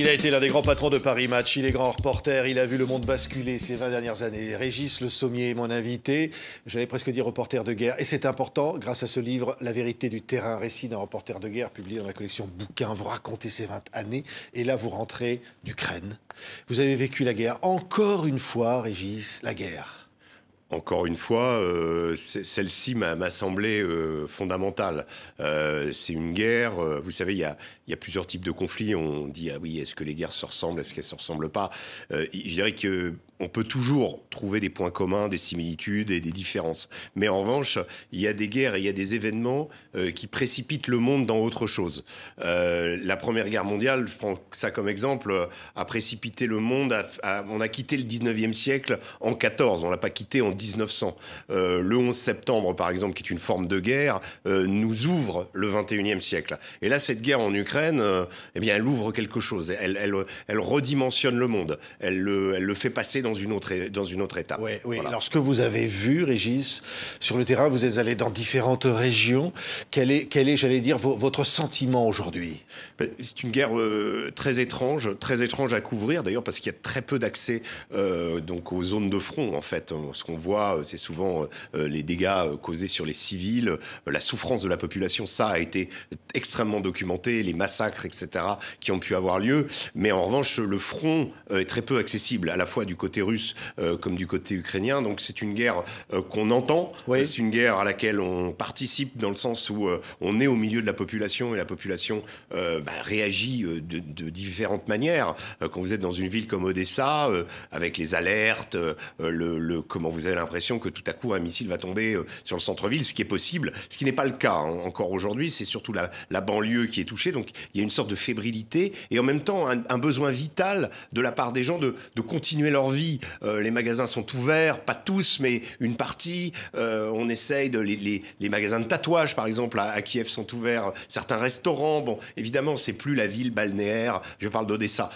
Il a été l'un des grands patrons de Paris Match, il est grand reporter, il a vu le monde basculer ces 20 dernières années. Régis Le Sommier mon invité, j'allais presque dire reporter de guerre, et c'est important, grâce à ce livre, La vérité du terrain, récit d'un reporter de guerre, publié dans la collection Bouquin, vous racontez ces 20 années, et là vous rentrez d'Ukraine. Vous avez vécu la guerre, encore une fois, Régis, la guerre encore une fois, euh, celle-ci m'a semblé euh, fondamentale. Euh, c'est une guerre, vous savez, il y a, plusieurs types de conflits. On dit, ah oui, est-ce que les guerres se ressemblent, est-ce qu'elles ne se ressemblent pas Je dirais que on peut toujours trouver des points communs, des similitudes et des différences. Mais en revanche, il y a des guerres et il y a des événements qui précipitent le monde dans autre chose. la Première Guerre mondiale, je prends ça comme exemple, a précipité le monde. on a quitté le 19e siècle en 14. On l'a pas quitté en 1900. Euh, le 11 septembre, par exemple, qui est une forme de guerre, euh, nous ouvre le 21e siècle. Et là, cette guerre en Ukraine, euh, eh bien, elle ouvre quelque chose. Elle, elle, redimensionne le monde. Elle le, le, fait passer dans une autre, dans une autre étape. Oui, vous avez vu, Régis, sur le terrain, vous êtes allé dans différentes régions. Quel est, quel est j'allais dire, votre sentiment aujourd'hui ben, C'est une guerre très étrange, très étrange à couvrir, d'ailleurs, parce qu'il y a très peu d'accès donc aux zones de front, en fait. Hein, ce qu'on voit euh, c'est souvent euh, euh, les dégâts causés sur les civils, la souffrance de la population. Ça a été extrêmement documenté, les massacres, etc., qui ont pu avoir lieu. Mais en revanche, le front est très peu accessible, à la fois du côté russe comme du côté ukrainien. Donc c'est une guerre qu'on entend, c'est une guerre à laquelle on participe dans le sens où on est au milieu de la population et la population bah, réagit de, différentes manières. Quand vous êtes dans une ville comme Odessa, avec les alertes, le, le comment vous allez l'impression que tout à coup un missile va tomber euh, sur le centre-ville, ce qui est possible, ce qui n'est pas le cas hein, encore aujourd'hui. C'est surtout la, banlieue qui est touchée. Donc il y a une sorte de fébrilité et en même temps un, besoin vital de la part des gens de, de continuer leur vie. Euh, les magasins sont ouverts, pas tous, mais une partie. Euh, on essaye de les, les, les, magasins de tatouage, par exemple, à, Kiev sont ouverts. Certains restaurants. Bon, évidemment, c'est plus la ville balnéaire. Je parle d'Odessa.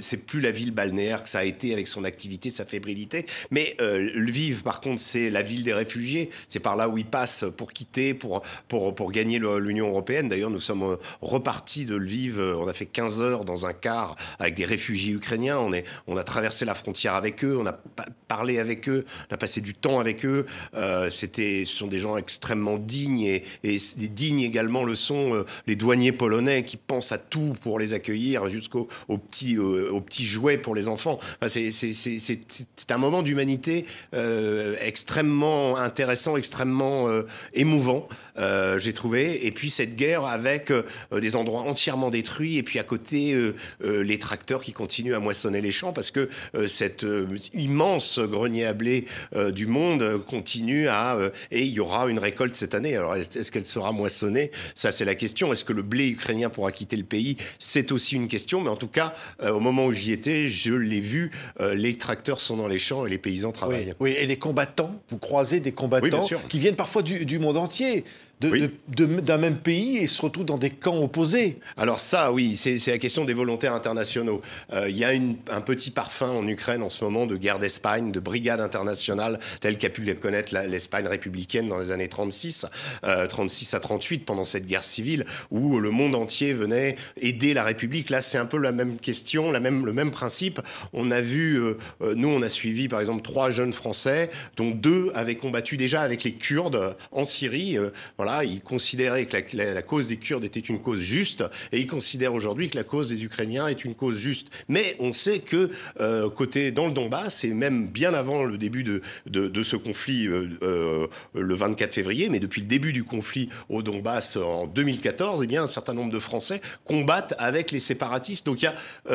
c'est plus la ville balnéaire que ça a été avec son activité, sa fébrilité. Mais le par contre, c'est la ville des réfugiés. C'est par là où ils passent pour quitter, pour, pour, pour gagner l'Union européenne. D'ailleurs, nous sommes euh, repartis de Lviv. Euh, on a fait 15 heures dans un car avec des réfugiés ukrainiens. On, est, on a traversé la frontière avec eux, on a parlé avec eux, on a passé du temps avec eux. Euh, c'était, ce sont des gens extrêmement dignes et, dignes également le sont les douaniers polonais qui pensent à tout pour les accueillir jusqu'aux petits, jouets pour les enfants. c'est, c'est un moment d'humanité. Euh, extrêmement intéressant, extrêmement euh, émouvant, euh, j'ai trouvé. Et puis cette guerre avec des endroits entièrement détruits et puis à côté les tracteurs qui continuent à moissonner les champs parce que cette immense grenier à blé du monde continue à et il y aura une récolte cette année. Alors est-ce qu'elle sera moissonnée Ça c'est la question. Est-ce que le blé ukrainien pourra quitter le pays C'est aussi une question. Mais en tout cas, au moment où j'y étais, je l'ai vu. les tracteurs sont dans les champs et les paysans travaillent. oui. Et des combattants, vous croisez des combattants qui viennent parfois du monde entier d'un même pays et se retrouvent dans des camps opposés. Alors ça, oui, c'est la question des volontaires internationaux. Euh, il y a un petit parfum en Ukraine en ce moment de guerre d'Espagne, de brigade internationale, telle qu'a pu connaître l'Espagne républicaine dans les années 36, 36 euh, à 38, pendant cette guerre civile, où le monde entier venait aider la République. Là, c'est un peu la même question, la même, le même principe. On a vu, euh, nous, on a suivi par exemple trois jeunes Français, dont deux avaient combattu déjà avec les Kurdes en Syrie. Voilà il considérait que la, cause des Kurdes était une cause juste, et il considère aujourd'hui que la cause des Ukrainiens est une cause juste. Mais on sait que euh, côté dans le Donbass, et même bien avant le début de, de, ce conflit euh, euh, le 24 février, mais depuis le début du conflit au Donbass en 2014, eh bien, un certain nombre de Français combattent avec les séparatistes. Donc il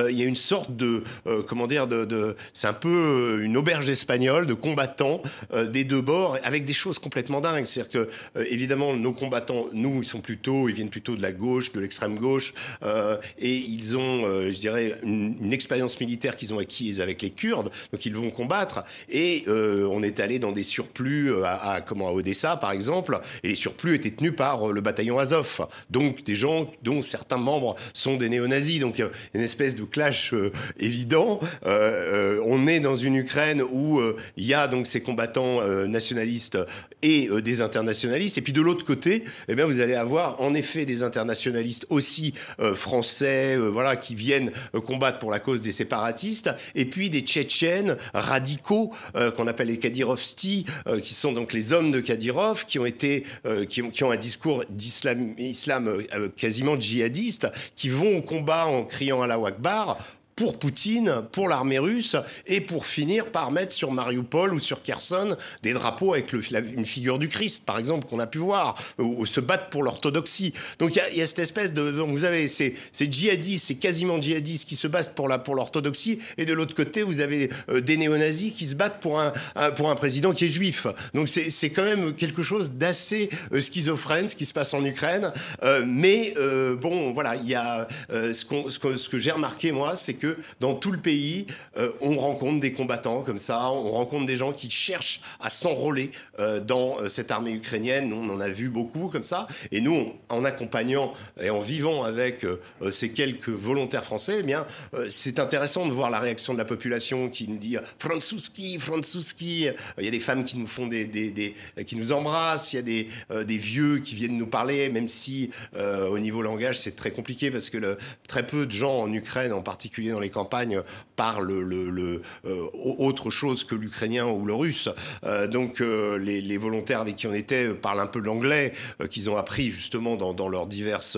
y, y, a une sorte de, comment dire, de, de c'est un peu une auberge espagnole de combattants des deux bords, avec des choses complètement dingues. C'est-à-dire que, évidemment, nos combattants, nous, ils sont plutôt, ils viennent plutôt de la gauche, de l'extrême gauche, euh, et ils ont, euh, je dirais, une, expérience militaire qu'ils ont acquise avec les Kurdes, donc ils vont combattre. Et euh, on est allé dans des surplus à, comment, à Odessa, par exemple, et les surplus étaient tenus par le bataillon Azov, donc des gens dont certains membres sont des néo-nazis, donc une espèce de clash évident. on est dans une Ukraine où il y a donc ces combattants nationalistes et des internationalistes, et puis de l'autre côté, côté, eh bien, vous allez avoir en effet des internationalistes aussi euh, français, euh, voilà, qui viennent euh, combattre pour la cause des séparatistes, et puis des Tchétchènes radicaux qu'on appelle les Kadirovsti, qui sont donc les hommes de Kadirov, qui ont été, qui, ont un discours d'islam, islam quasiment djihadiste, qui vont au combat en criant à la Wakbar pour Poutine, pour l'armée russe, et pour finir par mettre sur Mariupol ou sur Kherson des drapeaux avec le, une figure du Christ, par exemple, qu'on a pu voir, ou, se battre pour l'orthodoxie. Donc il y, a cette espèce de... Donc vous avez ces, djihadistes, ces quasiment djihadistes qui se battent pour l'orthodoxie, pour et de l'autre côté, vous avez euh, des néo-nazis qui se battent pour un, pour un président qui est juif. Donc c'est quand même quelque chose d'assez euh, schizophrène, ce qui se passe en Ukraine. Euh, mais bon, voilà, il y a ce, que, ce que j'ai remarqué, moi, c'est que dans tout le pays, euh, on rencontre des combattants comme ça, on rencontre des gens qui cherchent à s'enrôler euh, dans euh, cette armée ukrainienne. Nous, on en a vu beaucoup comme ça. Et nous, en accompagnant et en vivant avec ces quelques volontaires français, eh bien, c'est intéressant de voir la réaction de la population qui nous dit Fransouski, Fransouski. Il y a des femmes qui nous font des, qui nous embrassent. Il y a des, vieux qui viennent nous parler, même si au niveau langage c'est très compliqué parce que très peu de gens en Ukraine, en particulier dans les campagnes parlent le, euh, autre chose que l'ukrainien ou le russe. Euh, donc euh, les, volontaires avec qui on était parlent un peu l'anglais qu'ils ont appris justement dans, leurs diverses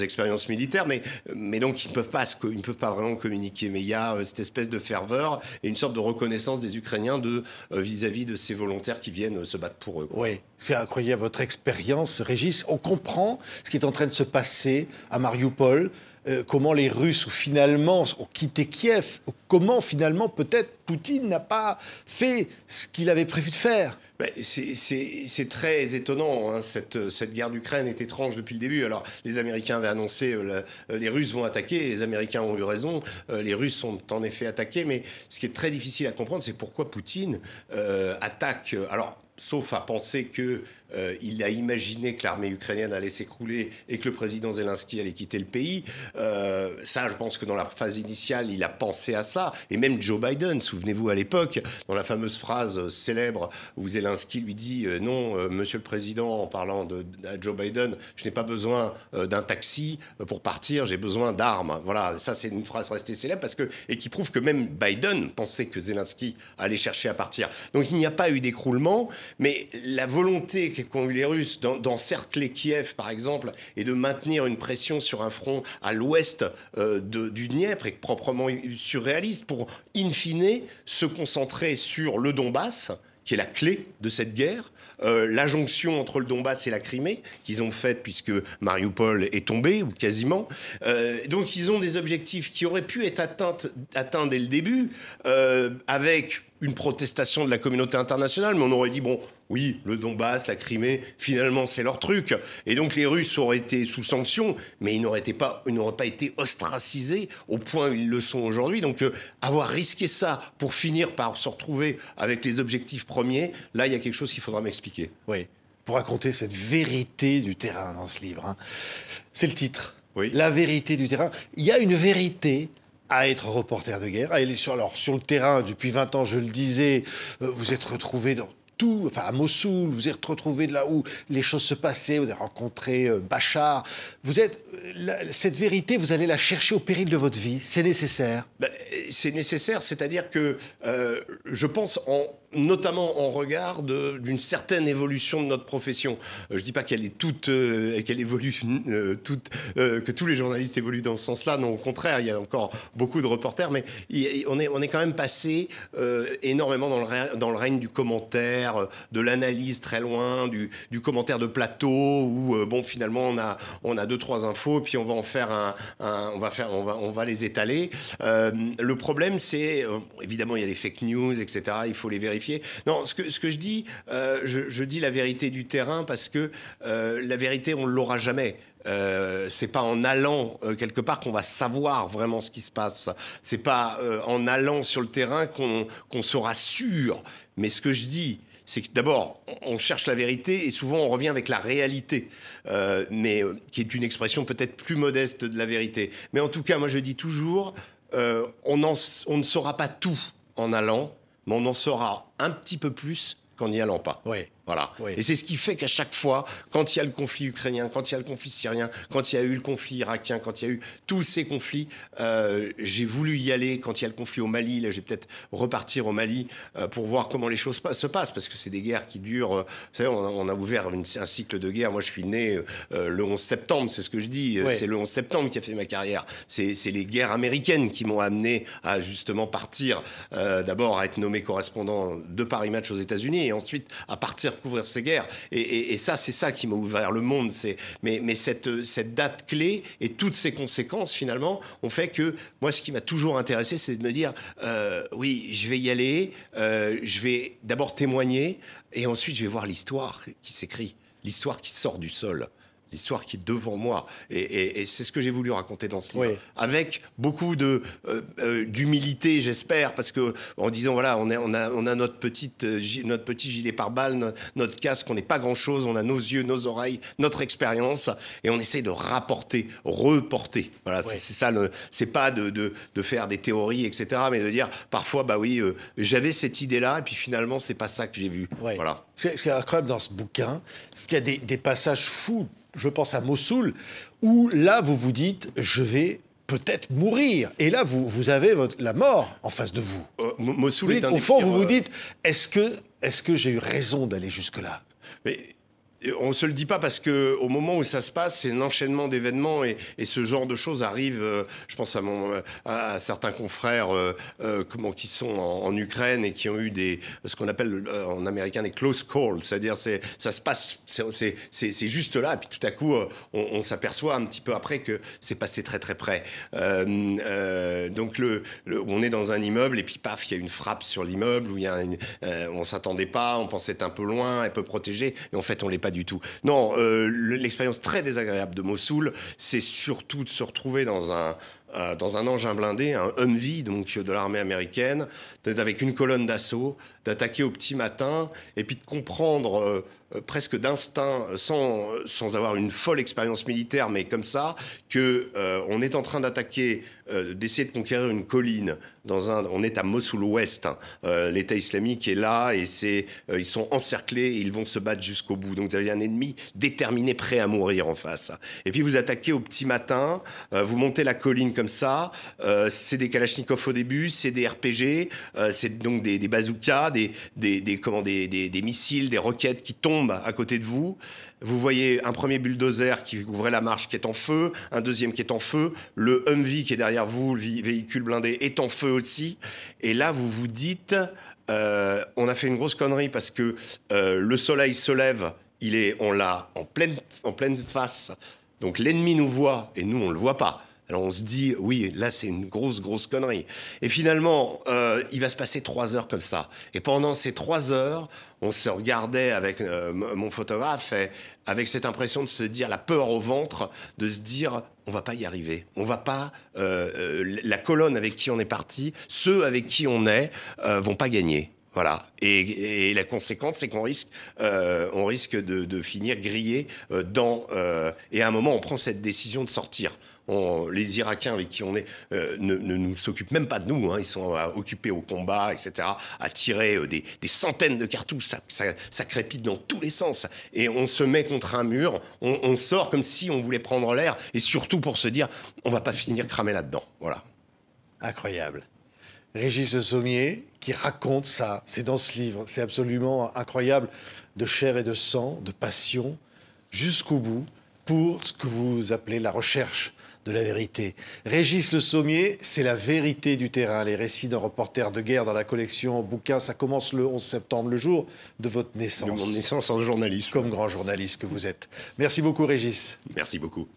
expériences militaires, mais, mais donc ils ne peuvent pas, peuvent pas vraiment communiquer. Mais il y a cette espèce de ferveur et une sorte de reconnaissance des Ukrainiens de vis-à-vis de ces volontaires qui viennent se battre pour eux. Oui, c'est incroyable votre expérience, Régis. On comprend ce qui est en train de se passer à Mariupol. Euh, comment les Russes ont finalement ont quitté Kiev, comment finalement peut-être Poutine n'a pas fait ce qu'il avait prévu de faire. Ben, c'est très étonnant. Hein, cette, guerre d'Ukraine est étrange depuis le début. Alors, les Américains avaient annoncé euh, euh, les Russes vont attaquer. Les Américains ont eu raison. Euh, les Russes sont en effet attaqués. Mais ce qui est très difficile à comprendre, c'est pourquoi Poutine attaque. Alors, sauf à penser que il a imaginé que l'armée ukrainienne allait s'écrouler et que le président Zelensky allait quitter le pays. ça, je pense que dans la phase initiale, il a pensé à ça. Et même Joe Biden, Souvenez-vous à l'époque, dans la fameuse phrase célèbre où Zelensky lui dit euh, Non, euh, monsieur le président, en parlant de, Joe Biden, je n'ai pas besoin euh, d'un taxi pour partir, j'ai besoin d'armes. Voilà, ça c'est une phrase restée célèbre parce que, et qui prouve que même Biden pensait que Zelensky allait chercher à partir. Donc il n'y a pas eu d'écroulement, mais la volonté qu'ont eu les Russes d'encercler Kiev, par exemple, et de maintenir une pression sur un front à l'ouest du Dniepr est proprement surréaliste pour, in fine, se concentrer sur le Donbass, qui est la clé de cette guerre, euh, la jonction entre le Donbass et la Crimée, qu'ils ont faite puisque Mariupol est tombé, ou quasiment. Euh, donc ils ont des objectifs qui auraient pu être atteints, dès le début, euh, avec une protestation de la communauté internationale, mais on aurait dit, bon, oui, le Donbass, la Crimée, finalement, c'est leur truc. Et donc les Russes auraient été sous sanction, mais ils n'auraient pas, été ostracisés au point où ils le sont aujourd'hui. Donc euh, avoir risqué ça pour finir par se retrouver avec les objectifs premiers, là, il y a quelque chose qu'il faudra m'expliquer. Oui, pour raconter cette vérité du terrain dans ce livre. Hein. C'est le titre. Oui. La vérité du terrain. Il y a une vérité à être reporter de guerre, à sur, alors, sur le terrain depuis 20 ans, je le disais, euh, vous êtes retrouvé dans tout, enfin à Mossoul, vous êtes retrouvé de là où les choses se passaient, vous avez rencontré euh, Bachar, vous êtes euh, cette vérité, vous allez la chercher au péril de votre vie, c'est nécessaire. Ben, c'est nécessaire, c'est-à-dire que je pense en notamment en regard d'une certaine évolution de notre profession. Euh, je ne dis pas qu'elle est toute, euh, qu'elle évolue euh, toute, que tous les journalistes évoluent dans ce sens-là. Non, au contraire, il y a encore beaucoup de reporters, mais on, est, on est quand même passé énormément dans le, dans le règne du commentaire, de l'analyse très loin, du, du, commentaire de plateau où bon finalement on a on a deux trois infos puis on va en faire un, on va faire on va on va les étaler. le problème c'est évidemment il y a les fake news etc. Il faut les vérifier non, ce que, je dis, euh, je, dis la vérité du terrain parce que euh, la vérité, on ne l'aura jamais. Ce euh, c'est pas en allant quelque part qu'on va savoir vraiment ce qui se passe. C'est pas en allant sur le terrain qu'on sera sûr. Mais ce que je dis, c'est que d'abord, on cherche la vérité et souvent on revient avec la réalité, mais qui est une expression peut-être plus modeste de la vérité. Mais en tout cas, moi je dis toujours, on ne saura pas tout en allant, mais on en saura un petit peu plus qu'en n'y allant pas. Ouais. Voilà. Et c'est ce qui fait qu'à chaque fois, quand il y a le conflit ukrainien, quand il y a le conflit syrien, quand il y a eu le conflit irakien, quand il y a eu tous ces conflits, euh, j'ai voulu y aller. Quand il y a le conflit au Mali, là, je vais peut-être repartir au Mali euh, pour voir comment les choses se passent, parce que c'est des guerres qui durent. Euh, vous savez, on a, ouvert un cycle de guerre. Moi, je suis né le 11 septembre, c'est ce que je dis. C'est le 11 septembre qui a fait ma carrière. C'est les guerres américaines qui m'ont amené à justement partir, d'abord à être nommé correspondant de Paris Match aux États-Unis, et ensuite à partir couvrir, ces guerres. Et, ça, c'est ça qui m'a ouvert le monde. C'est, mais, cette, date clé et toutes ses conséquences, finalement, ont fait que moi, ce qui m'a toujours intéressé, c'est de me dire, euh, oui, je vais y aller, euh, je vais d'abord témoigner, et ensuite, je vais voir l'histoire qui s'écrit, l'histoire qui sort du sol l'histoire qui est devant moi. Et, c'est ce que j'ai voulu raconter dans ce livre, avec beaucoup de euh, euh, d'humilité, j'espère, parce que en disant voilà, on, est, on, a, on a notre petite euh, notre petit gilet pare-balles, notre, casque, on n'est pas grand-chose, on a nos yeux, nos oreilles, notre expérience, et on essaie de rapporter, reporter. Voilà, c'est ça. C'est pas de, de, de, faire des théories, etc., mais de dire parfois bah oui, j'avais cette idée-là, et puis finalement c'est pas ça que j'ai vu. Voilà. Ce qui incroyable dans ce bouquin, c'est qu'il y a des, des passages fous je pense à Mossoul, où là, vous vous dites, je vais peut-être mourir. Et là, vous, vous avez la mort en face de vous. Euh, Mossoul vous Au fond, vous vous euh, dites, est-ce que, est que j'ai eu raison d'aller jusque-là on se le dit pas parce que au moment où ça se passe, c'est un enchaînement d'événements et, ce genre de choses arrive. Euh, je pense à mon à, certains confrères euh, euh, qui sont en, Ukraine et qui ont eu des ce qu'on appelle en américain des close calls, c'est-à-dire c'est ça se passe c'est juste là et puis tout à coup on, s'aperçoit un petit peu après que c'est passé très très près. donc le, on est dans un immeuble et puis paf il y a une frappe sur l'immeuble où il y a on s'attendait pas, on pensait être un peu loin, un peu protégé et en fait on l'est pas du tout. Non, euh, l'expérience très désagréable de Mossoul, c'est surtout de se retrouver dans un, euh, dans un engin blindé, un Humvee donc de l'armée américaine, d'être avec une colonne d'assaut, d'attaquer au petit matin, et puis de comprendre euh, euh, presque d'instinct, sans, avoir une folle expérience militaire, mais comme ça, que euh, on est en train d'attaquer, euh, d'essayer de conquérir une colline. Dans un, on est à Mossoul Ouest. Hein. L'État islamique est là et c'est, ils sont encerclés. ils vont se battre jusqu'au bout. Donc vous avez un ennemi déterminé, prêt à mourir en face. Et puis vous attaquez au petit matin. vous montez la colline comme ça. c'est des Kalachnikov au début, c'est des RPG, c'est donc des, bazookas, des, des, des missiles, des roquettes qui tombent à côté de vous. Vous voyez un premier bulldozer qui ouvrait la marche qui est en feu, un deuxième qui est en feu, le Humvee qui est derrière vous, le véhicule blindé, est en feu aussi. Et là, vous vous dites, euh, on a fait une grosse connerie parce que euh, le soleil se lève, il est, on l'a en pleine, en pleine face. Donc l'ennemi nous voit et nous, on le voit pas. Alors on se dit, oui, là c'est une grosse, grosse connerie. Et finalement, euh, il va se passer trois heures comme ça. Et pendant ces trois heures, on se regardait avec euh, mon photographe et avec cette impression de se dire, la peur au ventre, de se dire, on va pas y arriver. On va pas, euh, la colonne avec qui on est parti, ceux avec qui on est, vont pas gagner. Voilà. Et, la conséquence, c'est qu'on risque, euh, on risque de, finir grillé euh, dans. Euh, et à un moment, on prend cette décision de sortir. les Irakiens avec qui on est ne, ne, s'occupent même pas de nous. Hein. Ils sont occupés au combat, etc., à tirer des, centaines de cartouches. Ça, crépite dans tous les sens. Et on se met contre un mur. On, on sort comme si on voulait prendre l'air. Et surtout pour se dire, on va pas finir cramé là-dedans. Voilà. Incroyable. Régis Le Sommier qui raconte ça. C'est dans ce livre. C'est absolument incroyable de chair et de sang, de passion, jusqu'au bout, pour ce que vous appelez la recherche de la vérité. Régis Le Sommier, c'est la vérité du terrain. Les récits d'un reporter de guerre dans la collection bouquin, ça commence le 11 septembre, le jour de votre naissance. De mon naissance en journaliste. Comme grand journaliste que vous êtes. Merci beaucoup, Régis. Merci beaucoup.